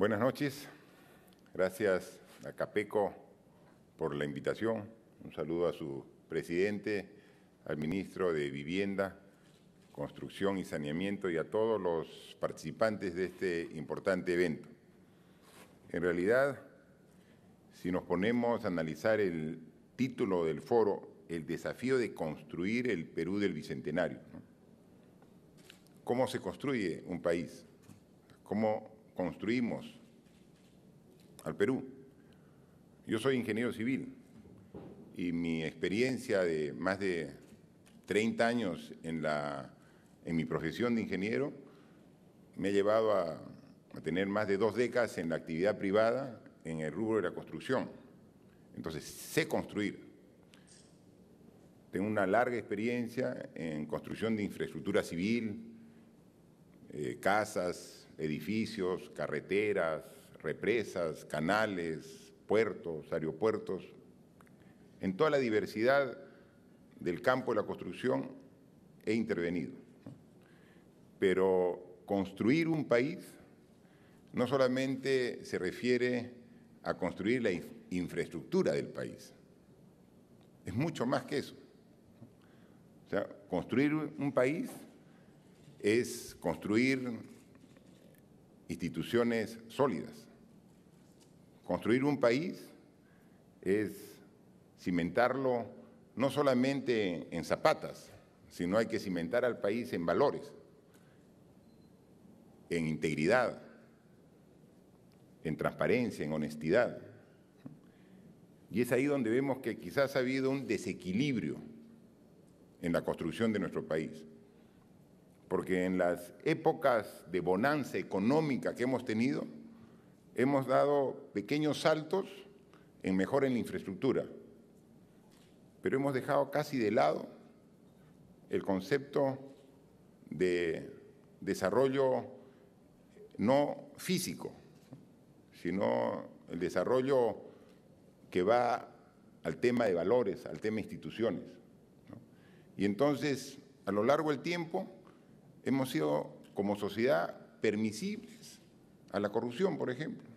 Buenas noches. Gracias a Capeco por la invitación. Un saludo a su presidente, al ministro de Vivienda, Construcción y Saneamiento y a todos los participantes de este importante evento. En realidad, si nos ponemos a analizar el título del foro, el desafío de construir el Perú del Bicentenario. ¿Cómo se construye un país? ¿Cómo construimos al Perú. Yo soy ingeniero civil y mi experiencia de más de 30 años en, la, en mi profesión de ingeniero me ha llevado a, tener más de dos décadas en la actividad privada en el rubro de la construcción. Entonces, sé construir. Tengo una larga experiencia en construcción de infraestructura civil, eh, casas, edificios, carreteras, represas, canales, puertos, aeropuertos, en toda la diversidad del campo de la construcción he intervenido. Pero construir un país no solamente se refiere a construir la infraestructura del país, es mucho más que eso. O sea, construir un país es construir instituciones sólidas. Construir un país es cimentarlo no solamente en zapatas, sino hay que cimentar al país en valores, en integridad, en transparencia, en honestidad. Y es ahí donde vemos que quizás ha habido un desequilibrio en la construcción de nuestro país porque en las épocas de bonanza económica que hemos tenido, hemos dado pequeños saltos en mejor en la infraestructura, pero hemos dejado casi de lado el concepto de desarrollo no físico, sino el desarrollo que va al tema de valores, al tema de instituciones. Y entonces, a lo largo del tiempo, hemos sido como sociedad permisibles a la corrupción, por ejemplo.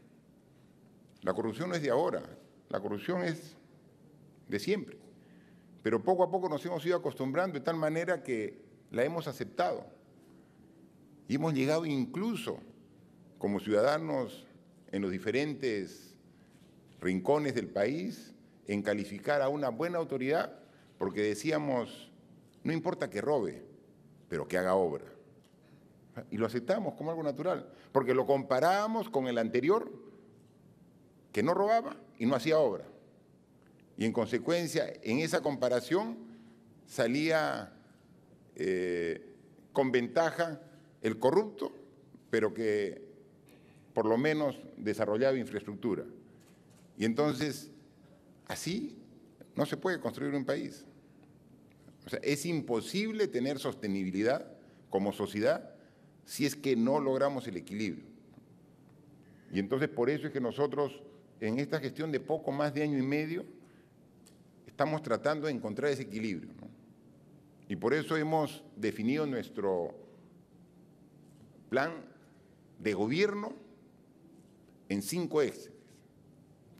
La corrupción no es de ahora, la corrupción es de siempre. Pero poco a poco nos hemos ido acostumbrando de tal manera que la hemos aceptado. Y hemos llegado incluso como ciudadanos en los diferentes rincones del país en calificar a una buena autoridad porque decíamos, no importa que robe, pero que haga obra. Y lo aceptamos como algo natural, porque lo comparábamos con el anterior, que no robaba y no hacía obra. Y en consecuencia, en esa comparación salía eh, con ventaja el corrupto, pero que por lo menos desarrollaba infraestructura. Y entonces, así no se puede construir un país. O sea, es imposible tener sostenibilidad como sociedad si es que no logramos el equilibrio. Y entonces por eso es que nosotros en esta gestión de poco más de año y medio estamos tratando de encontrar ese equilibrio. Y por eso hemos definido nuestro plan de gobierno en cinco ejes,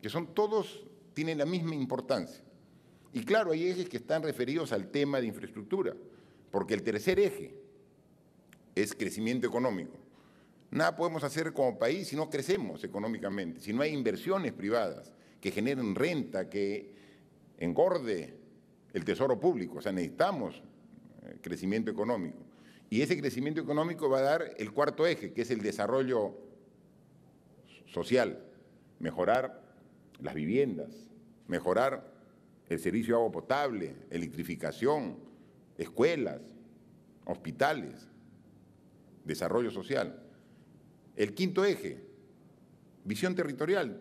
que son todos, tienen la misma importancia. Y claro, hay ejes que están referidos al tema de infraestructura, porque el tercer eje es crecimiento económico. Nada podemos hacer como país si no crecemos económicamente, si no hay inversiones privadas que generen renta, que engorde el tesoro público. O sea, necesitamos eh, crecimiento económico. Y ese crecimiento económico va a dar el cuarto eje, que es el desarrollo social, mejorar las viviendas, mejorar el servicio de agua potable, electrificación, escuelas, hospitales, desarrollo social. El quinto eje, visión territorial,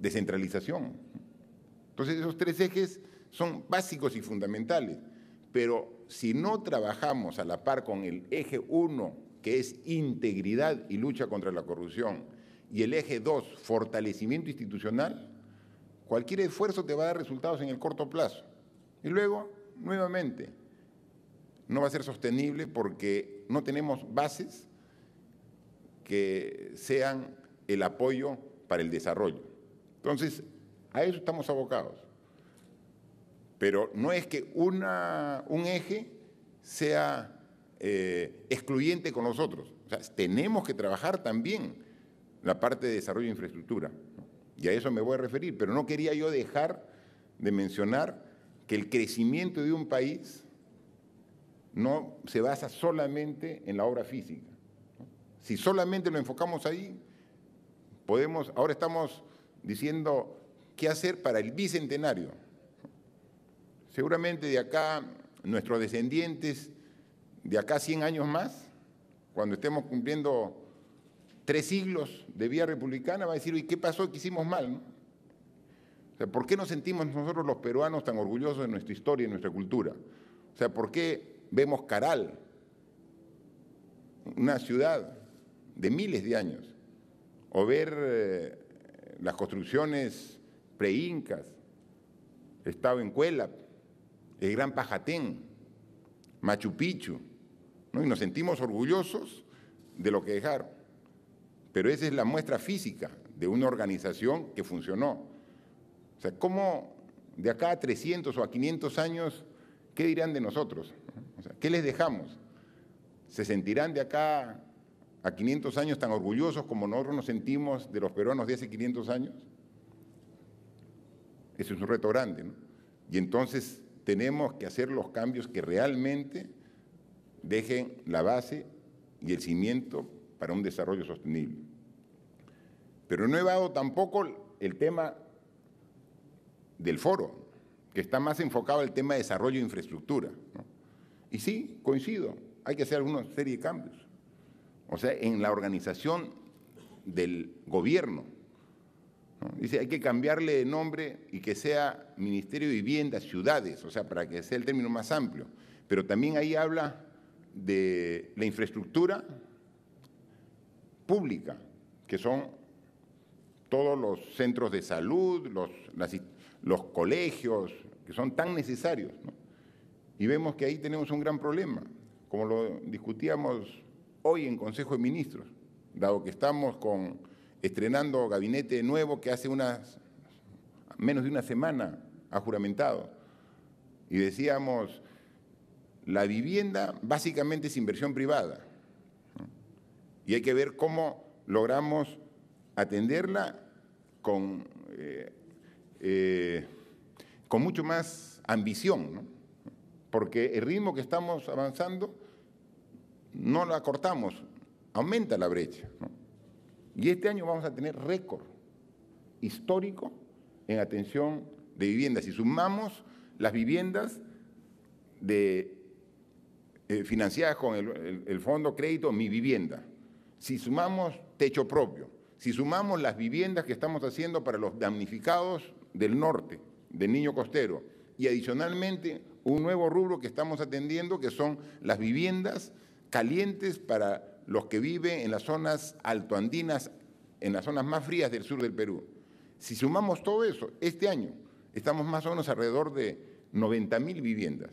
descentralización. Entonces esos tres ejes son básicos y fundamentales, pero si no trabajamos a la par con el eje uno, que es integridad y lucha contra la corrupción, y el eje 2, fortalecimiento institucional, Cualquier esfuerzo te va a dar resultados en el corto plazo. Y luego, nuevamente, no va a ser sostenible porque no tenemos bases que sean el apoyo para el desarrollo. Entonces, a eso estamos abocados. Pero no es que una, un eje sea eh, excluyente con nosotros. O sea, tenemos que trabajar también la parte de desarrollo de infraestructura y a eso me voy a referir, pero no quería yo dejar de mencionar que el crecimiento de un país no se basa solamente en la obra física. Si solamente lo enfocamos ahí, podemos, ahora estamos diciendo qué hacer para el bicentenario. Seguramente de acá, nuestros descendientes, de acá 100 años más, cuando estemos cumpliendo tres siglos de vía republicana, va a decir, ¿y qué pasó que hicimos mal? O sea, ¿por qué nos sentimos nosotros los peruanos tan orgullosos de nuestra historia y nuestra cultura? O sea, ¿por qué vemos Caral, una ciudad de miles de años, o ver eh, las construcciones preincas, estado en Cuela, el Gran Pajatén, Machu Picchu, ¿no? y nos sentimos orgullosos de lo que dejaron. Pero esa es la muestra física de una organización que funcionó. O sea, ¿cómo de acá a 300 o a 500 años, qué dirán de nosotros? ¿Qué les dejamos? ¿Se sentirán de acá a 500 años tan orgullosos como nosotros nos sentimos de los peruanos de hace 500 años? Ese es un reto grande, Y entonces tenemos que hacer los cambios que realmente dejen la base y el cimiento para un desarrollo sostenible. Pero no he dado tampoco el tema del foro, que está más enfocado al tema de desarrollo de infraestructura. Y sí, coincido, hay que hacer una serie de cambios. O sea, en la organización del gobierno. Dice, hay que cambiarle de nombre y que sea Ministerio de Vivienda, Ciudades, o sea, para que sea el término más amplio. Pero también ahí habla de la infraestructura pública, que son todos los centros de salud, los, colegios, que son tan necesarios. Y vemos que ahí tenemos un gran problema, como lo discutíamos hoy en Consejo de Ministros, dado que estamos con, estrenando gabinete nuevo que hace unas, menos de una semana ha juramentado. Y decíamos, la vivienda básicamente es inversión privada y hay que ver cómo logramos atenderla con, eh, eh, con mucho más ambición, porque el ritmo que estamos avanzando no lo acortamos, aumenta la brecha. Y este año vamos a tener récord histórico en atención de viviendas. Si sumamos las viviendas de, eh, financiadas con el Fondo Crédito Mi Vivienda, si sumamos techo propio, si sumamos las viviendas que estamos haciendo para los damnificados del norte, del niño costero, y adicionalmente un nuevo rubro que estamos atendiendo, que son las viviendas calientes para los que viven en las zonas altoandinas, en las zonas más frías del sur del Perú. Si sumamos todo eso, este año estamos más o menos alrededor de 90 mil viviendas.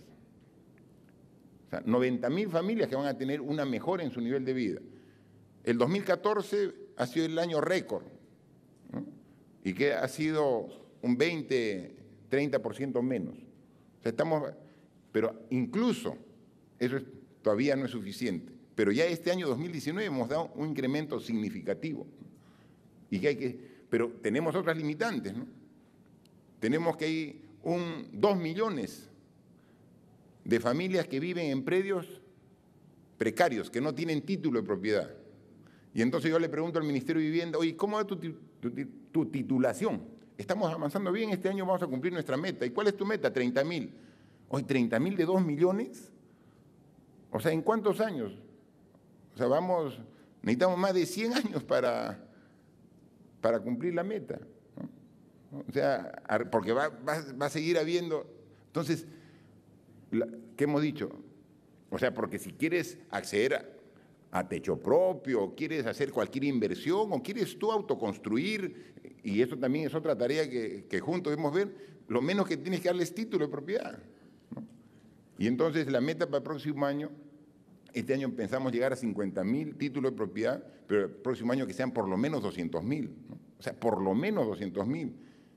O sea, 90 mil familias que van a tener una mejora en su nivel de vida. El 2014 ha sido el año récord y que ha sido un 20, 30% menos. estamos, pero incluso eso todavía no es suficiente. Pero ya este año 2019 hemos dado un incremento significativo. Y que hay que, pero tenemos otras limitantes, Tenemos que hay un 2 millones de familias que viven en predios precarios, que no tienen título de propiedad. Y entonces yo le pregunto al Ministerio de Vivienda, oye, ¿cómo va tu, titulación? Estamos avanzando bien, este año vamos a cumplir nuestra meta. ¿Y cuál es tu meta? 30 mil. Hoy 30 mil de 2 millones. O sea, ¿en cuántos años? O sea, vamos, necesitamos más de 100 años para, para cumplir la meta. O sea, porque va, a seguir habiendo. Entonces, ¿qué hemos dicho? O sea, porque si quieres acceder a, a techo propio, quieres hacer cualquier inversión o quieres tú autoconstruir, y eso también es otra tarea que, juntos debemos ver, lo menos que tienes que darles título de propiedad. Y entonces la meta para el próximo año, este año pensamos llegar a 50 mil títulos de propiedad, pero el próximo año que sean por lo menos 200 mil, o sea, por lo menos 200 mil.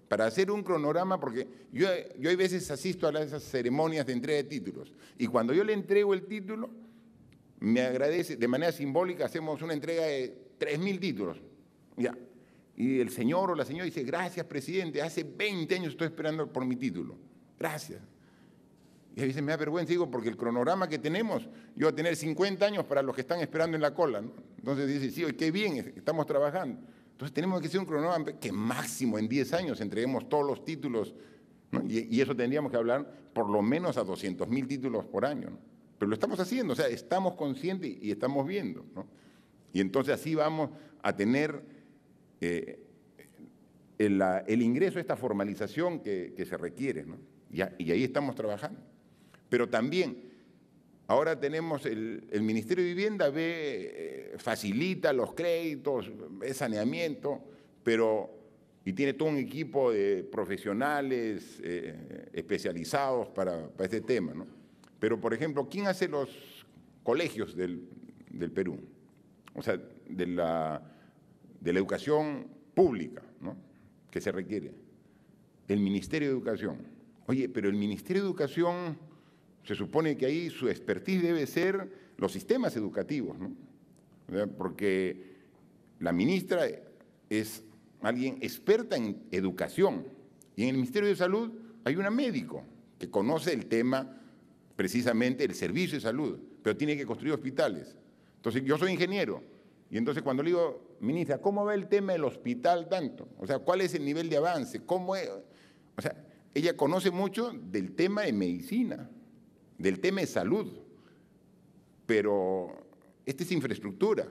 Para hacer un cronograma, porque yo, yo hay veces asisto a esas ceremonias de entrega de títulos, y cuando yo le entrego el título, me agradece, de manera simbólica hacemos una entrega de 3.000 títulos. Ya. Y el señor o la señora dice, gracias presidente, hace 20 años estoy esperando por mi título. Gracias. Y a veces me da vergüenza, digo, porque el cronograma que tenemos, yo voy a tener 50 años para los que están esperando en la cola. Entonces dice, sí, qué bien, estamos trabajando. Entonces tenemos que hacer un cronograma que máximo en 10 años entreguemos todos los títulos, y, eso tendríamos que hablar por lo menos a 200 mil títulos por año. Pero lo estamos haciendo, o sea, estamos conscientes y estamos viendo. ¿no? Y entonces así vamos a tener eh, el, ingreso a esta formalización que, se requiere. ¿no? Y, ahí estamos trabajando. Pero también, ahora tenemos el, Ministerio de Vivienda, ve, eh, facilita los créditos, es saneamiento, pero y tiene todo un equipo de profesionales eh, especializados para este tema. ¿no? Pero, por ejemplo, ¿quién hace los colegios del, Perú? O sea, de la, educación pública ¿no? que se requiere. El Ministerio de Educación. Oye, pero el Ministerio de Educación se supone que ahí su expertise debe ser los sistemas educativos, ¿no? porque la ministra es alguien experta en educación y en el Ministerio de Salud hay una médico que conoce el tema precisamente el servicio de salud, pero tiene que construir hospitales. Entonces, yo soy ingeniero, y entonces cuando le digo, ministra, ¿cómo va el tema del hospital tanto? O sea, ¿cuál es el nivel de avance? ¿Cómo es? O sea, ella conoce mucho del tema de medicina, del tema de salud, pero esta es infraestructura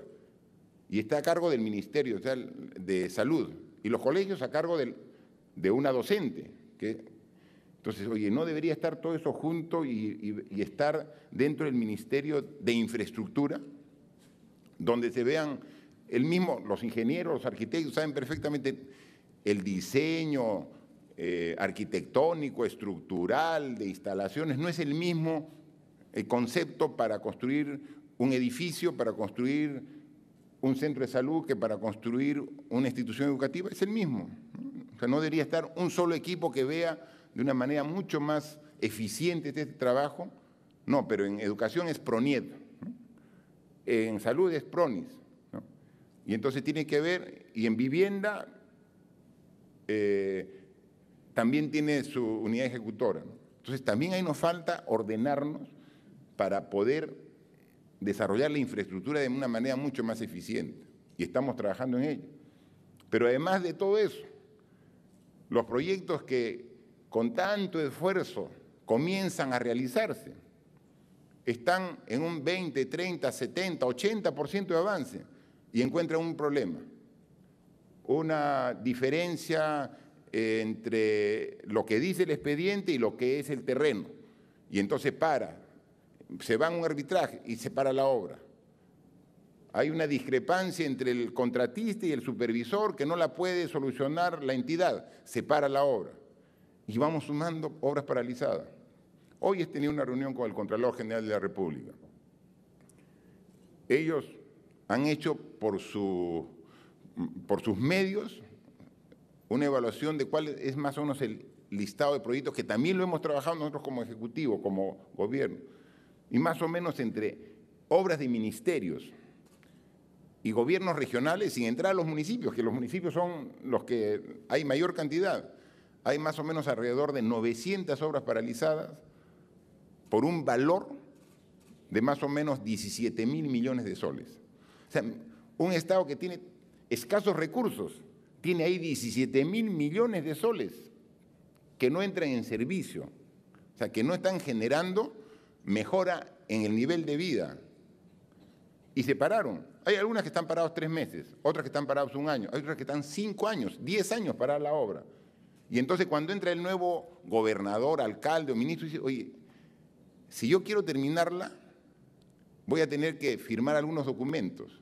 y está a cargo del Ministerio de Salud y los colegios a cargo de una docente, que entonces, oye, ¿no debería estar todo eso junto y, estar dentro del Ministerio de Infraestructura? Donde se vean el mismo, los ingenieros, los arquitectos saben perfectamente el diseño eh, arquitectónico, estructural, de instalaciones, no es el mismo el concepto para construir un edificio, para construir un centro de salud que para construir una institución educativa, es el mismo. O sea, no debería estar un solo equipo que vea de una manera mucho más eficiente este trabajo. No, pero en educación es PRONIET, en salud es PRONIS. Y entonces tiene que ver, y en vivienda eh, también tiene su unidad ejecutora. Entonces también ahí nos falta ordenarnos para poder desarrollar la infraestructura de una manera mucho más eficiente. Y estamos trabajando en ello. Pero además de todo eso, los proyectos que con tanto esfuerzo comienzan a realizarse. Están en un 20, 30, 70, 80% de avance y encuentran un problema, una diferencia eh, entre lo que dice el expediente y lo que es el terreno. Y entonces para, se va a un arbitraje y se para la obra. Hay una discrepancia entre el contratista y el supervisor que no la puede solucionar la entidad, se para la obra y vamos sumando obras paralizadas. Hoy he tenido una reunión con el Contralor General de la República. Ellos han hecho por, su, por sus medios una evaluación de cuál es más o menos el listado de proyectos que también lo hemos trabajado nosotros como Ejecutivo, como Gobierno, y más o menos entre obras de ministerios y gobiernos regionales sin entrar a los municipios, que los municipios son los que hay mayor cantidad. Hay más o menos alrededor de 900 obras paralizadas por un valor de más o menos 17 mil millones de soles. O sea, un Estado que tiene escasos recursos, tiene ahí 17 mil millones de soles que no entran en servicio, o sea, que no están generando mejora en el nivel de vida. Y se pararon. Hay algunas que están paradas tres meses, otras que están paradas un año, hay otras que están cinco años, diez años para la obra. Y entonces cuando entra el nuevo gobernador, alcalde o ministro, dice, oye, si yo quiero terminarla, voy a tener que firmar algunos documentos.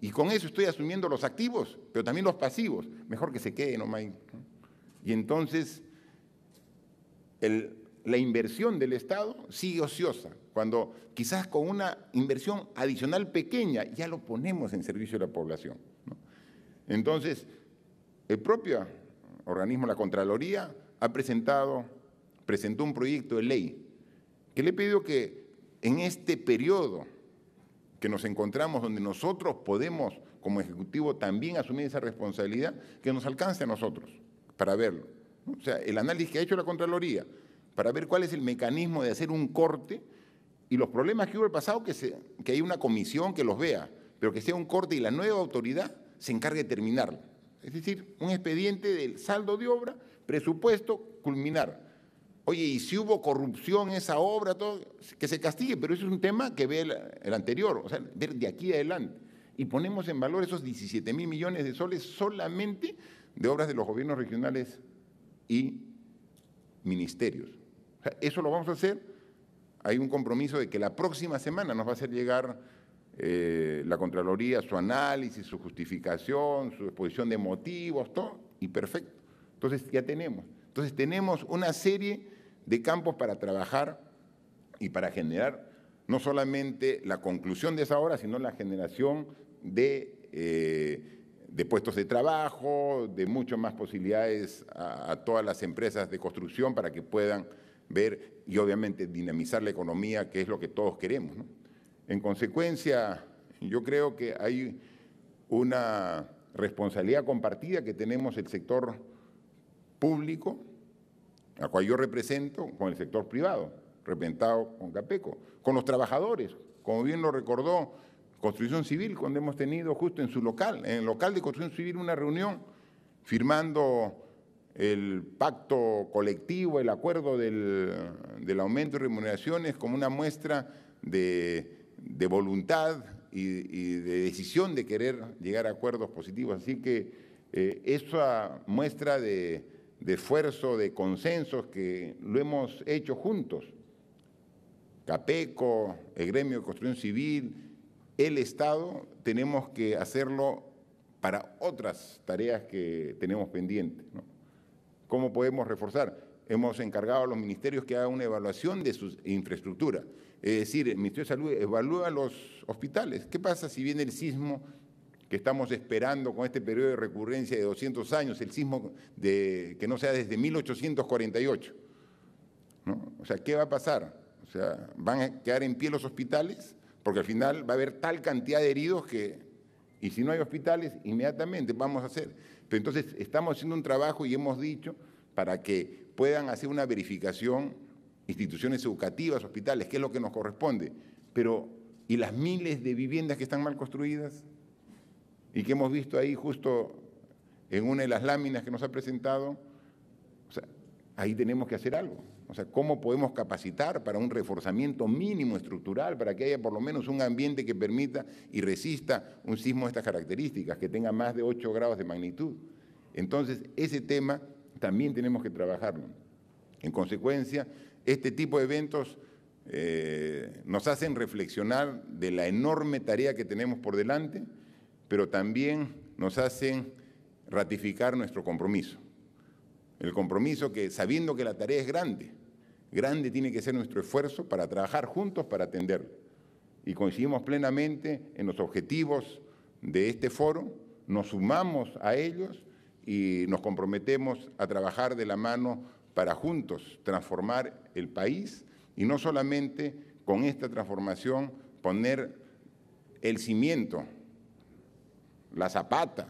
Y con eso estoy asumiendo los activos, pero también los pasivos. Mejor que se quede nomás. Y entonces la inversión del Estado sigue ociosa, cuando quizás con una inversión adicional pequeña ya lo ponemos en servicio de la población. Entonces, el propio organismo la Contraloría, ha presentado, presentó un proyecto de ley que le he pedido que en este periodo que nos encontramos, donde nosotros podemos como Ejecutivo también asumir esa responsabilidad, que nos alcance a nosotros para verlo. O sea, el análisis que ha hecho la Contraloría para ver cuál es el mecanismo de hacer un corte y los problemas que hubo el pasado, que, se, que hay una comisión que los vea, pero que sea un corte y la nueva autoridad se encargue de terminarlo. Es decir, un expediente del saldo de obra, presupuesto, culminar. Oye, y si hubo corrupción en esa obra, que se castigue, pero eso es un tema que ve el, anterior, o sea, ver de aquí adelante. Y ponemos en valor esos 17 mil millones de soles solamente de obras de los gobiernos regionales y ministerios. O sea, eso lo vamos a hacer. Hay un compromiso de que la próxima semana nos va a hacer llegar eh, la Contraloría, su análisis, su justificación, su exposición de motivos, todo, y perfecto. Entonces ya tenemos. Entonces tenemos una serie de campos para trabajar y para generar no solamente la conclusión de esa obra, sino la generación de, eh, de puestos de trabajo, de muchas más posibilidades a, a todas las empresas de construcción para que puedan ver y obviamente dinamizar la economía, que es lo que todos queremos. ¿no? En consecuencia, yo creo que hay una responsabilidad compartida que tenemos el sector público, a cual yo represento, con el sector privado, repentado con Capeco, con los trabajadores, como bien lo recordó Construcción Civil, cuando hemos tenido justo en su local, en el local de Construcción Civil, una reunión firmando el pacto colectivo, el acuerdo del aumento de remuneraciones como una muestra de de voluntad y, de decisión de querer llegar a acuerdos positivos. Así que eh, esa muestra de, esfuerzo, de consensos que lo hemos hecho juntos, CAPECO, el gremio de construcción civil, el Estado, tenemos que hacerlo para otras tareas que tenemos pendientes. ¿Cómo podemos reforzar? Hemos encargado a los ministerios que hagan una evaluación de su infraestructura. Es decir, el Ministerio de Salud evalúa los hospitales. ¿Qué pasa si viene el sismo que estamos esperando con este periodo de recurrencia de 200 años, el sismo de, que no sea desde 1848? ¿no? O sea, ¿qué va a pasar? O sea, ¿van a quedar en pie los hospitales? Porque al final va a haber tal cantidad de heridos que, y si no hay hospitales, inmediatamente vamos a hacer. Pero entonces estamos haciendo un trabajo y hemos dicho para que puedan hacer una verificación instituciones educativas, hospitales, que es lo que nos corresponde. Pero, ¿y las miles de viviendas que están mal construidas? Y que hemos visto ahí justo en una de las láminas que nos ha presentado, o sea, ahí tenemos que hacer algo. O sea, ¿cómo podemos capacitar para un reforzamiento mínimo estructural, para que haya por lo menos un ambiente que permita y resista un sismo de estas características, que tenga más de 8 grados de magnitud? Entonces, ese tema también tenemos que trabajarlo. En consecuencia, este tipo de eventos eh, nos hacen reflexionar de la enorme tarea que tenemos por delante, pero también nos hacen ratificar nuestro compromiso. El compromiso que, sabiendo que la tarea es grande, grande tiene que ser nuestro esfuerzo para trabajar juntos para atenderlo. Y coincidimos plenamente en los objetivos de este foro, nos sumamos a ellos y nos comprometemos a trabajar de la mano para juntos transformar el país y no solamente con esta transformación poner el cimiento, la zapata,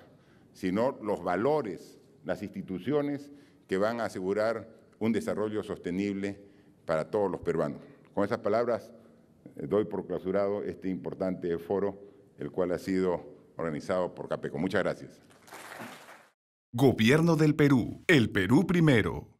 sino los valores, las instituciones que van a asegurar un desarrollo sostenible para todos los peruanos. Con esas palabras eh, doy por clausurado este importante foro, el cual ha sido organizado por CAPECO. Muchas gracias. Gobierno del Perú. El Perú primero.